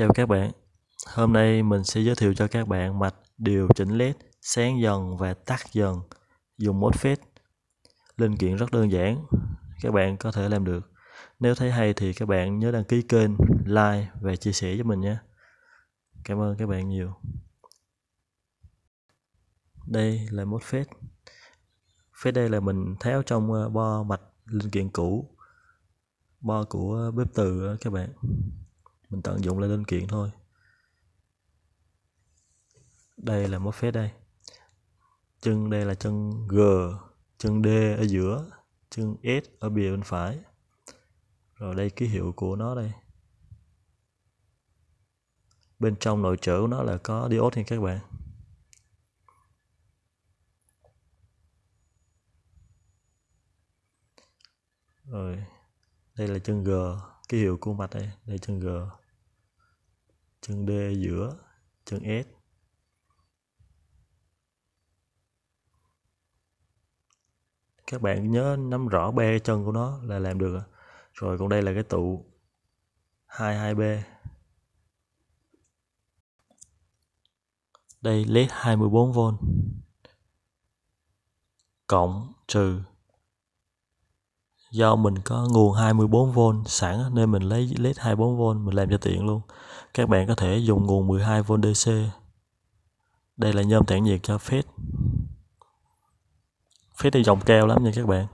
Chào các bạn, hôm nay mình sẽ giới thiệu cho các bạn mạch điều chỉnh LED sáng dần và tắt dần dùng mốt MOSFET. Linh kiện rất đơn giản, các bạn có thể làm được. Nếu thấy hay thì các bạn nhớ đăng ký kênh, like và chia sẻ cho mình nhé. Cảm ơn các bạn nhiều. Đây là mốt MOSFET. Phết đây là mình tháo trong ờ, bo mạch linh kiện cũ, bo của bếp từ các bạn mình tận dụng lại linh kiện thôi đây là mốt phép đây chân đây là chân G chân D ở giữa chân S ở bìa bên phải rồi đây ký hiệu của nó đây bên trong nội trở của nó là có diode nha các bạn rồi đây là chân G ký hiệu của mạch đây đây chân G chân D giữa chân S các bạn nhớ nắm rõ B chân của nó là làm được à? rồi còn đây là cái tụ 22B đây led 24V cộng trừ do mình có nguồn 24V sẵn nên mình lấy led 24V mình làm cho tiện luôn các bạn có thể dùng nguồn 12V DC đây là nhôm tản nhiệt cho phết phết thì dòng cao lắm nha các bạn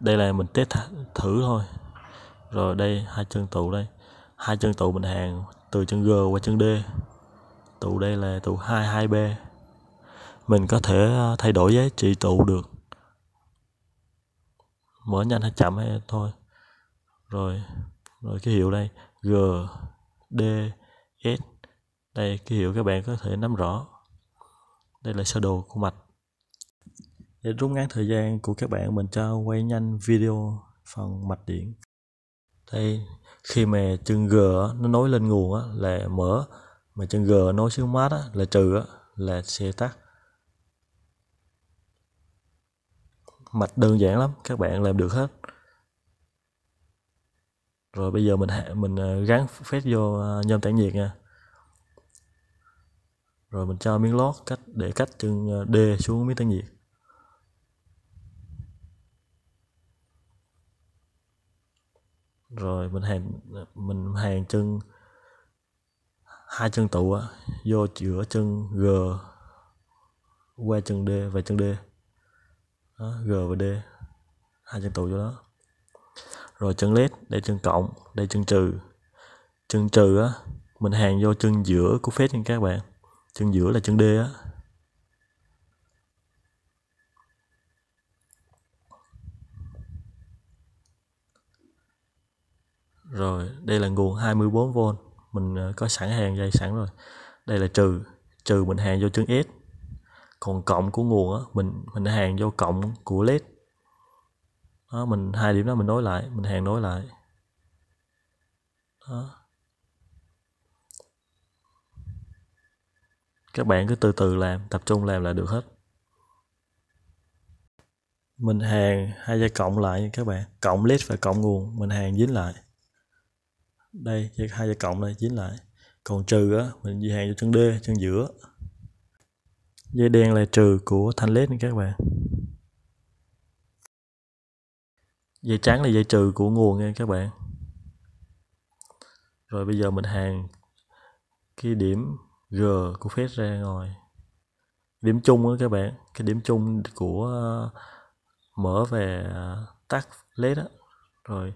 đây là mình test thử thôi rồi đây hai chân tụ đây hai chân tụ mình hàng từ chân G qua chân D tụ đây là tụ 22B mình có thể ờ, thay đổi giá trị tụ được mở nhanh hay chậm hay thôi rồi rồi ký hiệu đây g d s đây ký hiệu các bạn có thể nắm rõ đây là sơ đồ của mạch để rút ngắn thời gian của các bạn mình cho quay nhanh video phần mạch điện đây khi mà chân g nó nối lên nguồn á, là mở mà chân g nối xuống mát á, là trừ á, là sẽ tắt mạch đơn giản lắm các bạn làm được hết rồi bây giờ mình mình ờ, gắn phết vô ờ, nhôm tản nhiệt nha rồi mình cho miếng lót cách để cách chân ờ, D xuống miếng tản nhiệt rồi mình hàng mình hàng chân hai chân tụ vô giữa chân G qua chân D và chân D đó, g và d hai chân tụ cho đó rồi chân led đây chân cộng đây chân trừ chân trừ á mình hàng vô chân giữa của phép nha các bạn chân giữa là chân d á rồi đây là nguồn 24V mình ờ, có sẵn hàng dây sẵn rồi đây là trừ trừ mình hàng vô chân S còn cộng của nguồn á mình mình hàng vô cộng của led đó mình hai điểm đó mình nối lại mình hàng nối lại đó các bạn cứ từ từ làm tập trung làm là được hết mình hàng hai dây cộng lại các bạn cộng led và cộng nguồn mình hàng dính lại đây hai dây cộng đây dính lại còn trừ á mình di hàng vô chân d chân giữa dây đen là trừ của thanh led các bạn dây trắng là dây trừ của nguồn nha các bạn rồi bây giờ mình hàng cái điểm G của phép ra ngoài điểm chung đó các bạn cái điểm chung của ờ, mở về ờ, tắt led đó. rồi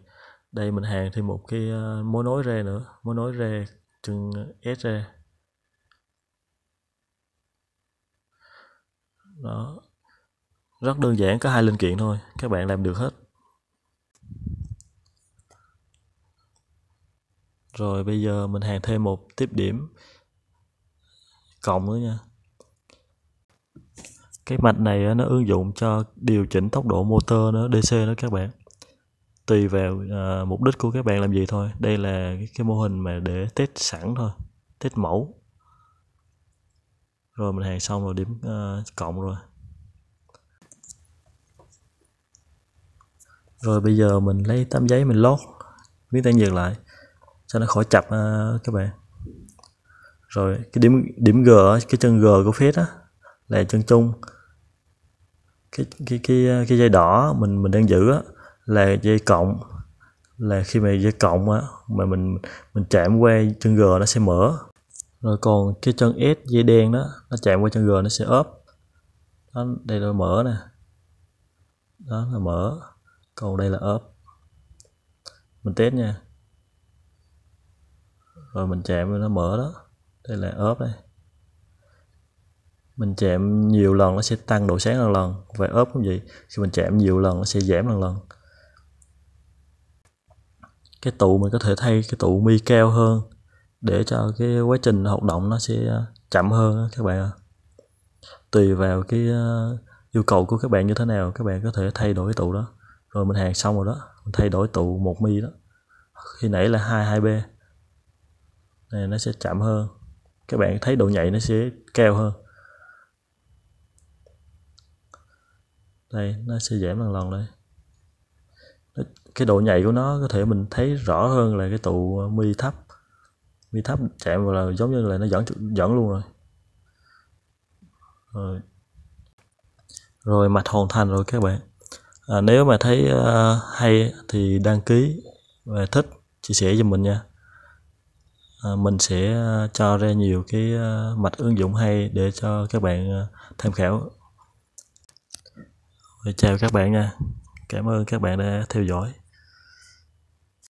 đây mình hàng thêm một cái ờ, mối nối ra nữa mối nối ra chừng S ra đó rất đơn giản có hai linh kiện thôi các bạn làm được hết rồi bây giờ mình hàng thêm một tiếp điểm cộng nữa nha cái mạch này nó ứng dụng cho điều chỉnh tốc độ motor nó DC đó các bạn tùy vào à, mục đích của các bạn làm gì thôi đây là cái, cái mô hình mà để test sẵn thôi test mẫu rồi mình hàng xong rồi điểm uh, cộng rồi rồi bây giờ mình lấy tấm giấy mình lót miếng tan dược lại cho nó khỏi chập uh, các bạn rồi cái điểm điểm g cái chân g của phết á là chân chung cái cái cái ờ, cái dây đỏ mình mình đang giữ á là dây cộng là khi mà dây cộng á mà mình mình chạm qua chân g nó sẽ mở rồi còn cái chân S dây đen đó nó chạm qua chân G nó sẽ ốp đó, đây là mở nè đó là mở còn đây là ốp mình test nha rồi mình chạm nó mở đó đây là ốp đây mình chạm nhiều lần nó sẽ tăng độ sáng lần lần và ốp cũng vậy khi mình chạm nhiều lần nó sẽ giảm lần lần cái tụ mình có thể thay cái tụ mi cao hơn để cho cái quá trình hoạt động nó sẽ ờ, chậm hơn các bạn tùy vào cái ờ, yêu cầu của các bạn như thế nào các bạn có thể thay đổi cái tụ đó rồi mình hàng xong rồi đó mình thay đổi tụ một mi đó khi nãy là hai hai b này nó sẽ chậm hơn các bạn thấy độ nhạy nó sẽ cao hơn đây nó sẽ giảm lần lần đây cái độ nhạy của nó có thể mình thấy rõ hơn là cái tụ ờ, mi thấp vi thấp chạm vào là giống như là nó dẫn dẫn luôn rồi rồi, rồi mặt hoàn thành rồi các bạn à, nếu mà thấy uh, hay thì đăng ký và thích chia sẻ cho mình nha à, mình sẽ à, cho ra nhiều cái uh, mạch ứng dụng hay để cho các bạn uh, tham khảo rồi, chào các bạn nha cảm ơn các bạn đã theo dõi